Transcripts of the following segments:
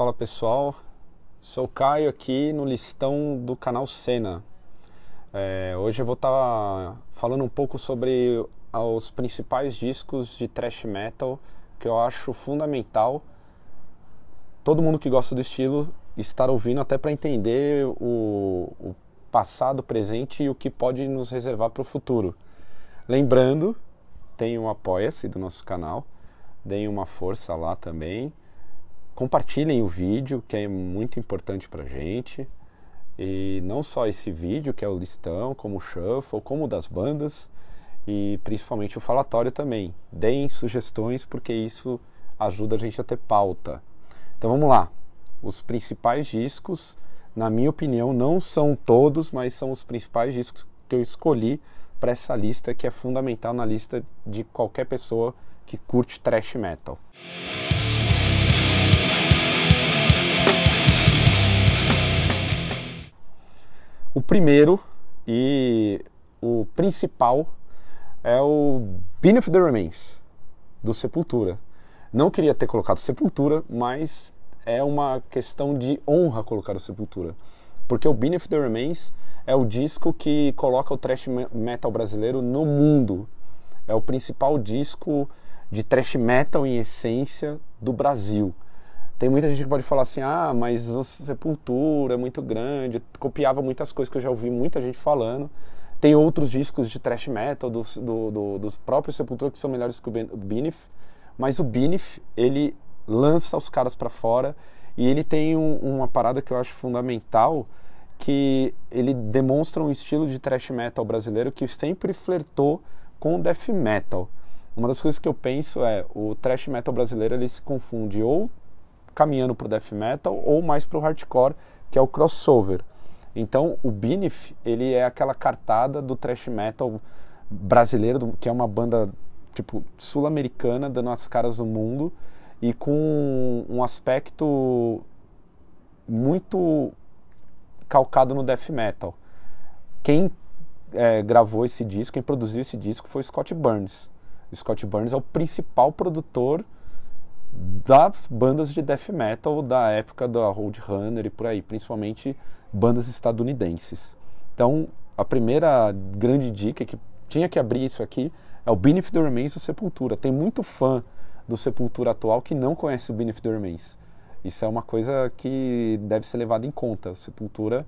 Fala pessoal, sou Caio aqui no listão do canal Cena. É, hoje eu vou estar tá falando um pouco sobre os principais discos de thrash metal que eu acho fundamental todo mundo que gosta do estilo estar ouvindo até para entender o, o passado, presente e o que pode nos reservar para o futuro. Lembrando, tem um apoia-se do nosso canal, deem uma força lá também compartilhem o vídeo, que é muito importante para gente. E não só esse vídeo, que é o listão, como o shuffle, como o das bandas, e principalmente o falatório também. Deem sugestões, porque isso ajuda a gente a ter pauta. Então vamos lá. Os principais discos, na minha opinião, não são todos, mas são os principais discos que eu escolhi para essa lista, que é fundamental na lista de qualquer pessoa que curte thrash metal. O primeiro e o principal é o Benefit the Remains, do Sepultura. Não queria ter colocado Sepultura, mas é uma questão de honra colocar o Sepultura. Porque o Benefit the Remains é o disco que coloca o thrash metal brasileiro no mundo. É o principal disco de thrash metal em essência do Brasil. Tem muita gente que pode falar assim, ah, mas a Sepultura é muito grande, copiava muitas coisas que eu já ouvi muita gente falando. Tem outros discos de thrash metal dos, do, do, dos próprios Sepultura que são melhores que o, Binif, mas o Binif, ele lança os caras para fora e ele tem um, uma parada que eu acho fundamental, que ele demonstra um estilo de thrash metal brasileiro que sempre flertou com o death metal. Uma das coisas que eu penso é o thrash metal brasileiro ele se confunde ou caminhando para o death metal ou mais para o hardcore, que é o crossover. Então, o Binif, ele é aquela cartada do thrash metal brasileiro, que é uma banda tipo sul-americana dando as caras no mundo e com um aspecto muito calcado no death metal. Quem é, gravou esse disco, quem produziu esse disco foi Scott Burns. Scott Burns é o principal produtor das bandas de death metal da época da Roadrunner e por aí, principalmente bandas estadunidenses. Então, a primeira grande dica que tinha que abrir isso aqui é o Beneath the Remains do Sepultura. Tem muito fã do Sepultura atual que não conhece o Beneath the Remains. Isso é uma coisa que deve ser levada em conta. O Sepultura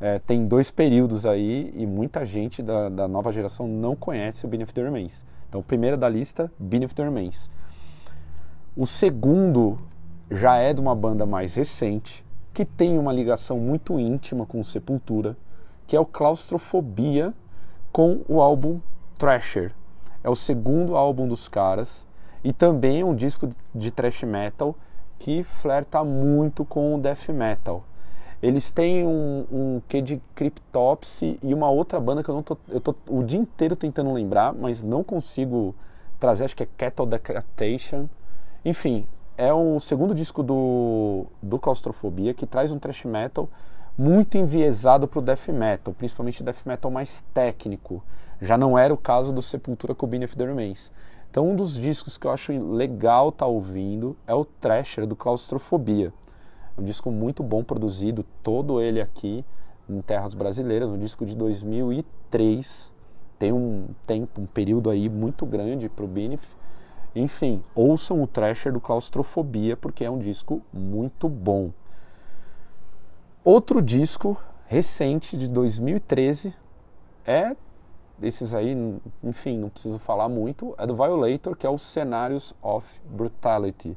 é, tem dois períodos aí e muita gente da, da nova geração não conhece o Beneath the Remains. Então, primeira da lista, Beneath the Remains. O segundo já é de uma banda mais recente, que tem uma ligação muito íntima com Sepultura, que é o Claustrofobia com o álbum Thrasher. É o segundo álbum dos caras e também é um disco de thrash metal que flerta muito com o death metal. Eles têm um, um quê de Cryptopsy e uma outra banda que eu não tô, eu tô o dia inteiro tentando lembrar, mas não consigo trazer, acho que é Cattle Decapitation enfim, é o segundo disco do, do Claustrofobia que traz um thrash metal muito enviesado para o death metal, principalmente death metal mais técnico. Já não era o caso do Sepultura com Beneath the Remains. Então, um dos discos que eu acho legal estar tá ouvindo é o Thrasher do Claustrofobia. Um disco muito bom produzido, todo ele aqui em terras brasileiras, um disco de 2003. Tem um tempo, um período aí muito grande para o Beneath enfim, ouçam o Thrasher do Claustrofobia, porque é um disco muito bom. Outro disco recente, de 2013, é. Esses aí, enfim, não preciso falar muito. É do Violator, que é o Scenarios of Brutality.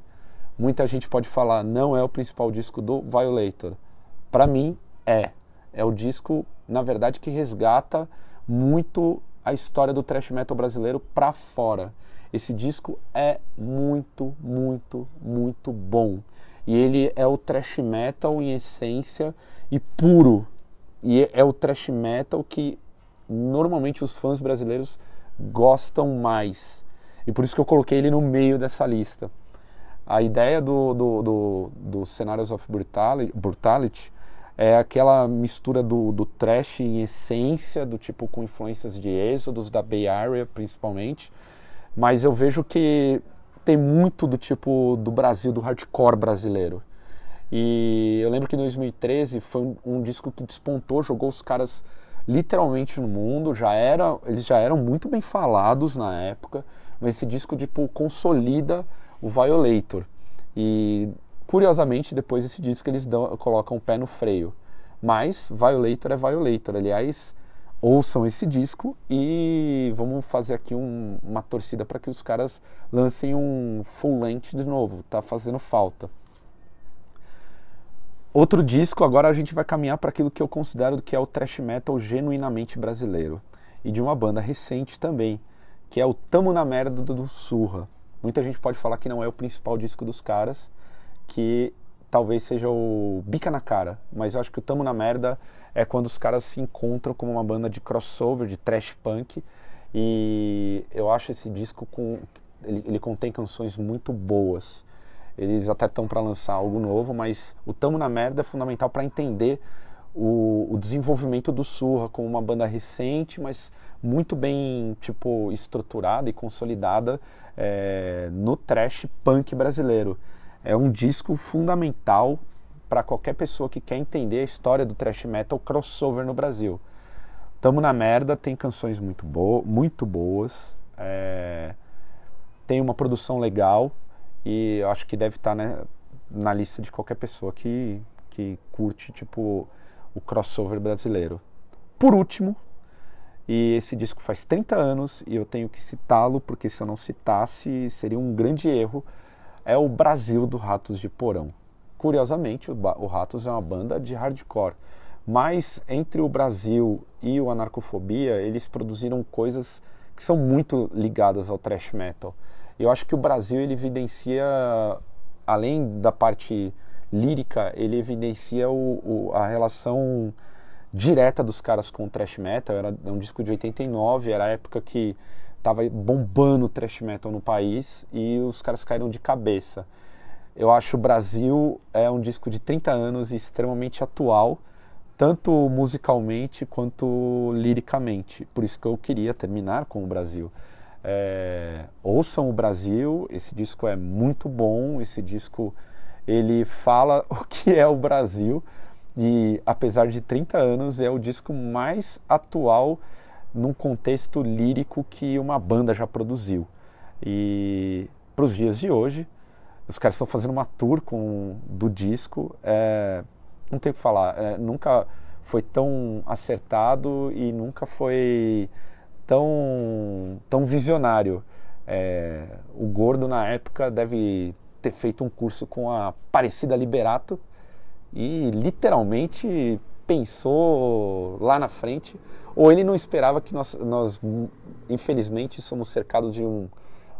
Muita gente pode falar, não é o principal disco do Violator. Para mim, é. É o disco, na verdade, que resgata muito a história do thrash metal brasileiro para fora. Esse disco é muito, muito, muito bom. E ele é o thrash metal em essência e puro. E é o thrash metal que normalmente os fãs brasileiros gostam mais. E por isso que eu coloquei ele no meio dessa lista. A ideia do, do, do, do Scenarios of Brutality, Brutality é aquela mistura do, do trash em essência, do tipo com influências de êxodos, da Bay Area principalmente, mas eu vejo que tem muito do tipo do Brasil, do hardcore brasileiro. E eu lembro que em 2013 foi um, um, disco que despontou, jogou os caras literalmente no mundo, já era, eles já eram muito bem falados na época, mas esse disco tipo consolida o Violator. E curiosamente, depois desse disco eles dão, colocam o pé no freio. Mas Violator é Violator, aliás, ouçam esse disco e vamos fazer aqui um, uma torcida para que os caras lancem um full length de novo, tá fazendo falta. Outro disco, agora a gente vai caminhar para aquilo que eu considero que é o thrash metal genuinamente brasileiro e de uma banda recente também, que é o Tamo na Merda do Surra. Muita gente pode falar que não é o principal disco dos caras, que talvez seja o bica na cara, mas eu acho que o Tamo na Merda é quando os caras se encontram como uma banda de crossover, de trash punk, e eu acho esse disco com. Ele, ele contém canções muito boas. Eles até estão para lançar algo novo, mas o Tamo na Merda é fundamental para entender o, o, desenvolvimento do Surra como uma banda recente, mas muito bem tipo estruturada e consolidada é, no trash punk brasileiro é um disco fundamental para qualquer pessoa que quer entender a história do thrash metal crossover no Brasil. Tamo na merda, tem canções muito, bo muito boas, é... tem uma produção legal e eu acho que deve estar tá, né, na lista de qualquer pessoa que, que curte tipo o crossover brasileiro. Por último, e esse disco faz 30 anos e eu tenho que citá-lo porque se eu não citasse seria um grande erro é o Brasil do Ratos de Porão. Curiosamente, o Ratos é uma banda de hardcore, mas entre o Brasil e o Anarcofobia, eles produziram coisas que são muito ligadas ao thrash metal. Eu acho que o Brasil ele evidencia, além da parte lírica, ele evidencia o, o, a relação direta dos caras com o thrash metal. Era é um disco de 89, era a época que tava bombando o thrash metal no país e os caras caíram de cabeça. Eu acho o Brasil é um disco de 30 anos e extremamente atual, tanto musicalmente quanto liricamente. Por isso que eu queria terminar com o Brasil. É, ouçam o Brasil, esse disco é muito bom, esse disco ele fala o que é o Brasil e apesar de 30 anos é o disco mais atual num contexto lírico que uma banda já produziu. E para os dias de hoje, os caras estão fazendo uma tour com, do disco. É, não tem o que falar, é, nunca foi tão acertado e nunca foi tão, tão visionário. É, o Gordo, na época, deve ter feito um curso com a Parecida Liberato e literalmente pensou lá na frente, ou ele não esperava que nós, nós infelizmente, somos cercados de um,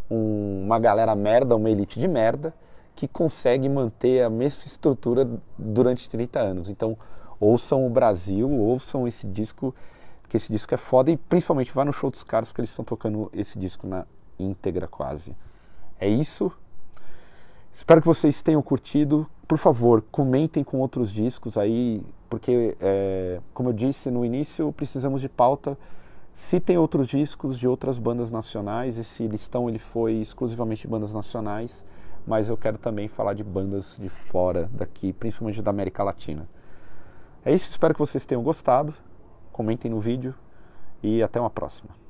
um, uma galera merda, uma elite de merda, que consegue manter a mesma estrutura durante 30 anos. Então, ouçam o Brasil, ouçam esse disco, que esse disco é foda, e principalmente vá no show dos caras, porque eles estão tocando esse disco na íntegra quase. É isso. Espero que vocês tenham curtido. Por favor, comentem com outros discos aí porque, é, como eu disse no início, precisamos de pauta. Se tem outros discos de outras bandas nacionais, esse listão ele foi exclusivamente de bandas nacionais, mas eu quero também falar de bandas de fora daqui, principalmente da América Latina. É isso, espero que vocês tenham gostado. Comentem no vídeo e até uma próxima.